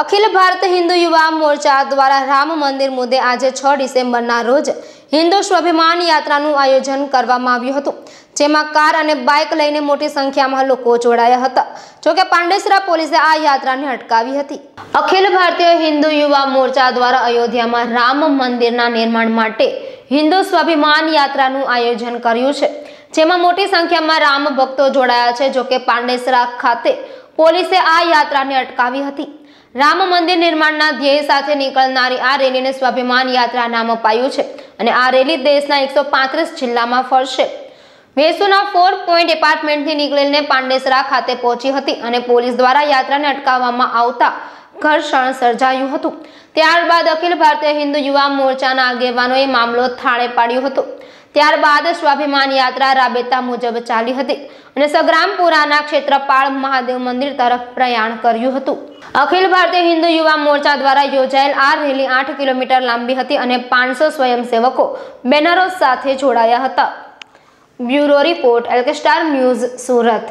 અખિલ ભારત હિન્દુ યુવા મોરચા દ્વારા રામ મંદિર મુદ્દે આજે છ ડિસેમ્બરના રોજ હિન્દુ સ્વાભિમાન યાત્રાનું આયોજન કરવામાં આવ્યું હતું જેમાં કાર અને બાઇક લઈને મોટી સંખ્યામાં લોકો જોડાયા હતા જોકે પાંડેસરા પોલીસે આ યાત્રાને અટકાવી હતી અખિલ ભારતીય હિન્દુ યુવા મોરચા દ્વારા અયોધ્યામાં રામ મંદિરના નિર્માણ માટે હિન્દુ સ્વાભિમાન યાત્રાનું આયોજન કર્યું છે જેમાં મોટી સંખ્યામાં રામ ભક્તો જોડાયા છે જોકે પાંડેસરા ખાતે પોલીસે આ યાત્રાને અટકાવી હતી રામ મંદિર નિર્માણના ધ્યેય સાથે નીકળનારી આ રેલીને સ્વાભિમાન યાત્રા નામ અપાયું છે અને આ રેલી દેશના એકસો પાંત્રીસ જિલ્લામાં ફરશે વેસુના ફોર પોઈન્ટ એપાર્ટમેન્ટથી નીકળેલને પાંડેસરા ખાતે પહોંચી હતી અને પોલીસ દ્વારા યાત્રાને અટકાવવામાં આવતા ઘર્ષણ સર્જાયું હતું ત્યારબાદ અખિલ ભારતીય હિન્દુ યુવા મોરચાના આગેવાનોએ મામલો થાળે પાડ્યો હતો ત્યારબાદ સ્વાભિમાન યાત્રા રાબેતા મુજબ ચાલી હતી અને સગ્રામપુરાના ક્ષેત્રપાળ મહાદેવ મંદિર તરફ પ્રયાણ કર્યું હતું અખિલ ભારતીય હિન્દુ યુવા મોરચા દ્વારા યોજાયેલ આ રેલી આઠ કિલોમીટર લાંબી હતી અને પાંચસો સ્વયંસેવકો બેનરો સાથે જોડાયા હતા bureau report LK star news Surat